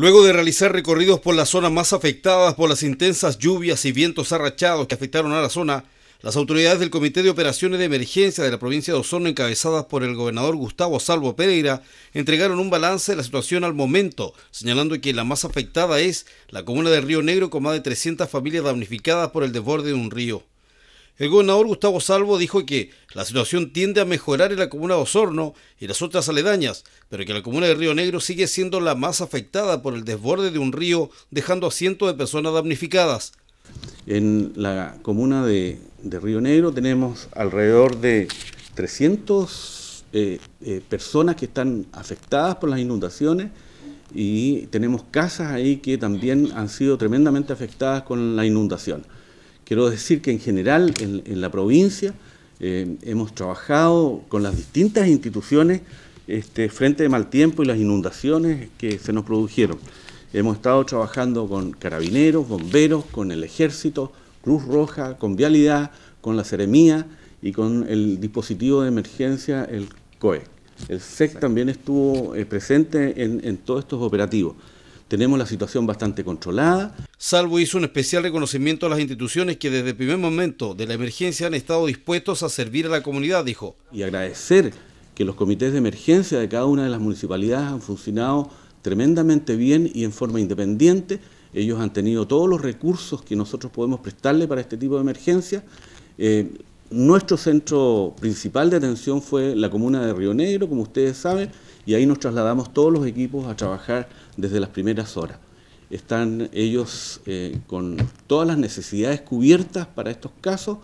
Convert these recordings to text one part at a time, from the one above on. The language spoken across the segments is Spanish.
Luego de realizar recorridos por las zonas más afectadas por las intensas lluvias y vientos arrachados que afectaron a la zona, las autoridades del Comité de Operaciones de Emergencia de la provincia de Osorno, encabezadas por el gobernador Gustavo Salvo Pereira, entregaron un balance de la situación al momento, señalando que la más afectada es la comuna de Río Negro con más de 300 familias damnificadas por el desborde de un río. El gobernador Gustavo Salvo dijo que la situación tiende a mejorar en la comuna de Osorno y las otras aledañas, pero que la comuna de Río Negro sigue siendo la más afectada por el desborde de un río, dejando a cientos de personas damnificadas. En la comuna de, Río Negro tenemos alrededor de 300 eh, eh, personas que están afectadas por las inundaciones y tenemos casas ahí que también han sido tremendamente afectadas con la inundación. Quiero decir que en general en, la provincia eh, hemos trabajado con las distintas instituciones este, frente de mal tiempo y las inundaciones que se nos produjeron. Hemos estado trabajando con carabineros, bomberos, con el ejército, Cruz Roja, con Vialidad, con la Ceremía y con el dispositivo de emergencia, el COE. El SEC también estuvo eh, presente en todos estos operativos. Tenemos la situación bastante controlada. Salvo hizo un especial reconocimiento a las instituciones que desde el primer momento de la emergencia han estado dispuestos a servir a la comunidad, dijo. Y agradecer que los comités de emergencia de cada una de las municipalidades han funcionado tremendamente bien y en forma independiente. Ellos han tenido todos los recursos que nosotros podemos prestarle para este tipo de emergencia. Eh, nuestro centro principal de atención fue la comuna de Río Negro, como ustedes saben, y ahí nos trasladamos todos los equipos a trabajar desde las primeras horas están ellos eh, con todas las necesidades cubiertas para estos casos.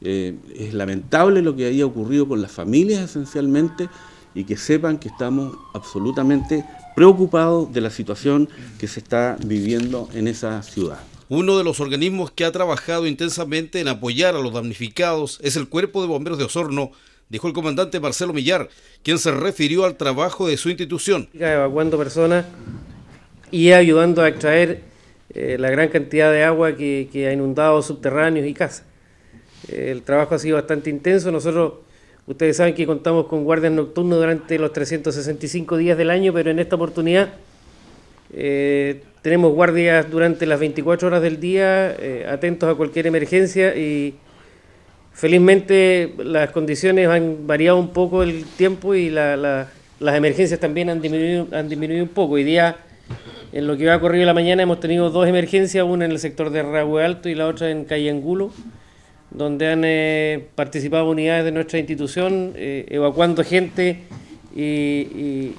Eh, es lamentable lo que haya ocurrido con las familias esencialmente y que sepan que estamos absolutamente preocupados de la situación que se está viviendo en esa ciudad. Uno de los organismos que ha trabajado intensamente en apoyar a los damnificados es el Cuerpo de Bomberos de Osorno, dijo el comandante Marcelo Millar, quien se refirió al trabajo de su institución. Evacuando personas y ayudando a extraer eh, la gran cantidad de agua que, ha inundado subterráneos y casas. el trabajo ha sido bastante intenso. Nosotros, ustedes saben que contamos con guardias nocturnos durante los 365 días del año, pero en esta oportunidad eh, tenemos guardias durante las 24 horas del día, eh, atentos a cualquier emergencia y felizmente las condiciones han variado un poco el tiempo y las emergencias también han disminuido, han disminuido un poco. Hoy día en lo que va a ocurrir la mañana hemos tenido dos emergencias, una en el sector de Ragüe Alto y la otra en Calle Angulo, donde han eh, participado unidades de nuestra institución eh, evacuando gente y,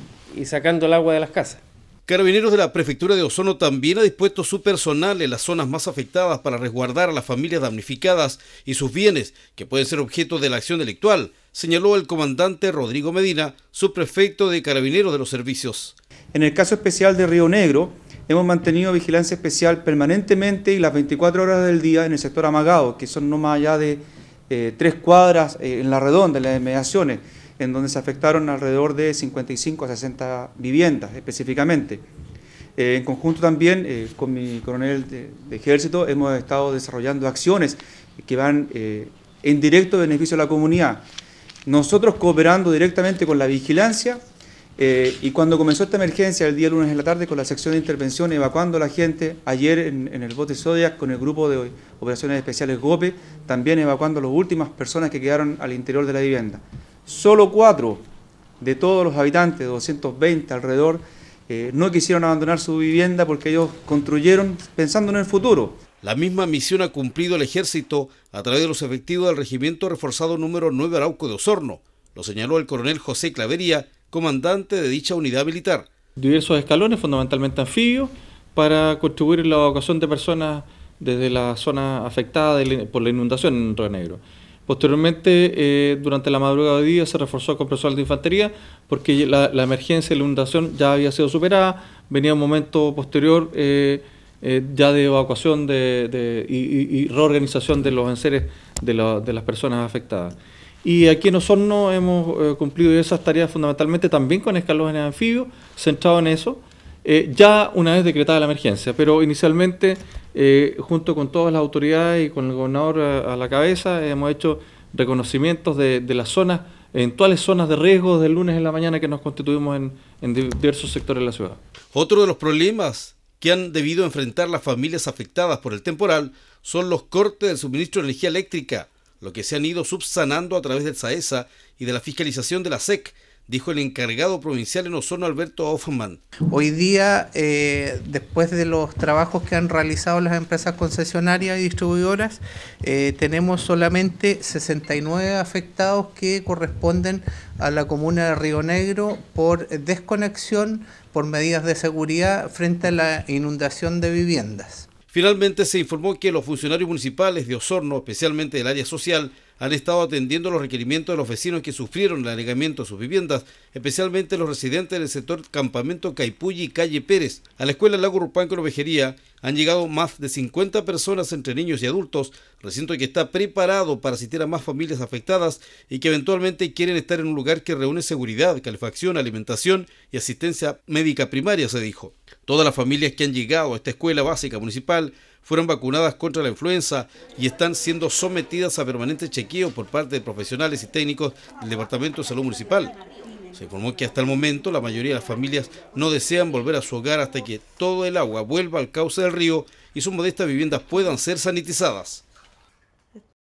sacando el agua de las casas. Carabineros de la Prefectura de Osorno también ha dispuesto su personal en las zonas más afectadas para resguardar a las familias damnificadas y sus bienes, que pueden ser objeto de la acción delictual, señaló el comandante Rodrigo Medina, subprefecto de Carabineros de los Servicios. En el caso especial de Río Negro, hemos mantenido vigilancia especial permanentemente y las 24 horas del día en el sector amagado, que son no más allá de eh, tres cuadras eh, en la redonda, en las inmediaciones, en donde se afectaron alrededor de 55 a 60 viviendas específicamente. Eh, en conjunto también con mi coronel de, ejército hemos estado desarrollando acciones que van en directo beneficio a la comunidad. Nosotros cooperando directamente con la vigilancia eh, y cuando comenzó esta emergencia, el día lunes en la tarde, con la sección de intervención, evacuando a la gente, ayer en, el bote Zodiac, con el grupo de operaciones especiales GOPE, también evacuando a las últimas personas que quedaron al interior de la vivienda. Solo cuatro de todos los habitantes, 220 alrededor, eh, no quisieron abandonar su vivienda porque ellos construyeron pensando en el futuro. La misma misión ha cumplido el ejército a través de los efectivos del Regimiento Reforzado número 9 Arauco de Osorno, lo señaló el coronel José Clavería, comandante de dicha unidad militar. Diversos escalones, fundamentalmente anfibios, para contribuir en la evacuación de personas desde la zona afectada por la inundación en Río Negro. Posteriormente, eh, durante la madrugada de día, se reforzó con personal de infantería porque la, emergencia de la inundación ya había sido superada. Venía un momento posterior eh, eh, ya de evacuación y, reorganización de los enseres de las personas afectadas. Y aquí en Osorno hemos eh, cumplido esas tareas fundamentalmente también con escalones anfibios, centrado en eso, eh, ya una vez decretada la emergencia. Pero inicialmente, eh, junto con todas las autoridades y con el gobernador a, la cabeza, hemos hecho reconocimientos de, las zonas, eventuales zonas de riesgo del lunes en la mañana que nos constituimos en, en diversos sectores de la ciudad. Otro de los problemas que han debido enfrentar las familias afectadas por el temporal son los cortes del suministro de energía eléctrica lo que se han ido subsanando a través del SAESA y de la fiscalización de la SEC, dijo el encargado provincial en Osorno Alberto Hoffman. Hoy día, eh, después de los trabajos que han realizado las empresas concesionarias y distribuidoras, eh, tenemos solamente 69 afectados que corresponden a la comuna de Río Negro por desconexión por medidas de seguridad frente a la inundación de viviendas. Finalmente se informó que los funcionarios municipales de Osorno, especialmente del área social, han estado atendiendo los requerimientos de los vecinos que sufrieron el alegamiento de sus viviendas, especialmente los residentes del sector Campamento Caipulli y Calle Pérez. A la Escuela Lago con Ovejería han llegado más de 50 personas entre niños y adultos, recinto que está preparado para asistir a más familias afectadas y que eventualmente quieren estar en un lugar que reúne seguridad, calefacción, alimentación y asistencia médica primaria, se dijo. Todas las familias que han llegado a esta escuela básica municipal fueron vacunadas contra la influenza y están siendo sometidas a permanente chequeo por parte de profesionales y técnicos del Departamento de Salud Municipal. Se informó que hasta el momento la mayoría de las familias no desean volver a su hogar hasta que todo el agua vuelva al cauce del río y sus modestas viviendas puedan ser sanitizadas.